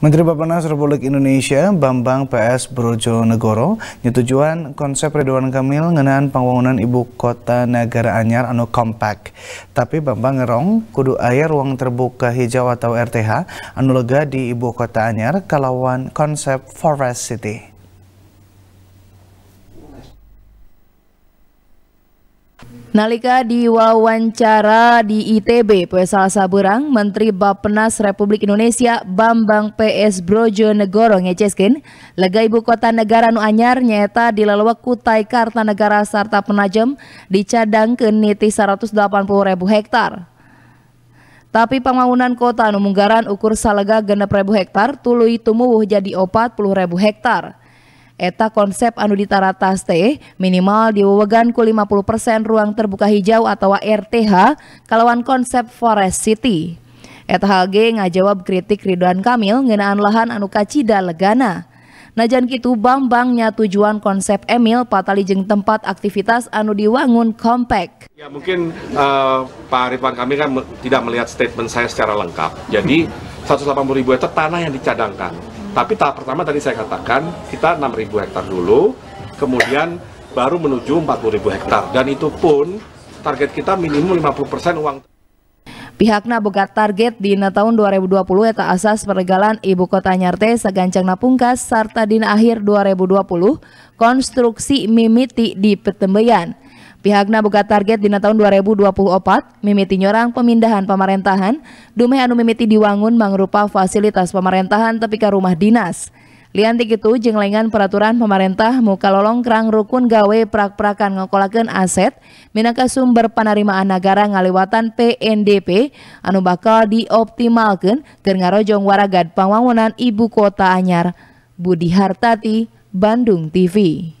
Menteri Bapenas Republik Indonesia Bambang PS Negoro nyetujuan konsep Ridwan Kamil mengenai pembangunan ibu kota negara anyar anu kompak. Tapi Bambang ngerong kudu air ruang terbuka hijau atau RTH anu lega di ibu kota anyar kalawan konsep Forest City. Nalika diwawancara di ITB Pesal Saburang, Menteri Bapenas Republik Indonesia Bambang PS Brojo Negoro ngeceskin, lega ibu kota negara Nuanyar nyata di lelewek Kutai Kartanegara serta Penajem dicadang ke niti 180 ribu hektar. Tapi pembangunan kota nu ukur salaga genep ribu hektar tului tumbuh jadi 40 ribu hektar. Eta konsep anu ditaratas teh minimal diwewegan ku 50% ruang terbuka hijau atau RTH kalawan konsep Forest City. Eta HG ngajawab kritik Ridwan Kamil ngenaan lahan anu kacida legana. Najan kitu Bambangnya tujuan konsep Emil patali jeng tempat aktivitas anu diwangun kompak. Ya mungkin uh, Pak Ridwan kami kan tidak melihat statement saya secara lengkap. Jadi 180 ribu hektar tanah yang dicadangkan tapi tahap pertama tadi saya katakan kita 6.000 hektar dulu, kemudian baru menuju 40.000 hektar dan itu pun target kita minimum 50% uang Pihak boga target di tahun 2020 eta asas peregalan ibu kota nyarte segancang Napungkas serta dina akhir 2020 konstruksi mimiti di Petembeyan. Pihakna buka target dina tahun 2024 mimiti nyorang pemindahan pemerintahan dume anu mimiti diwangun mangrupa fasilitas pemerintahan tapi ke rumah dinas. Lianti itu jenglengan peraturan pemerintah muka lolong kerang rukun gawe prak-prakan ngokolakan aset minangka sumber penerimaan negara ngaliwatan PNDP anu bakal dioptimalkan keur ngarojong waragad pangwangunan ibu kota anyar. Budi Hartati, Bandung TV.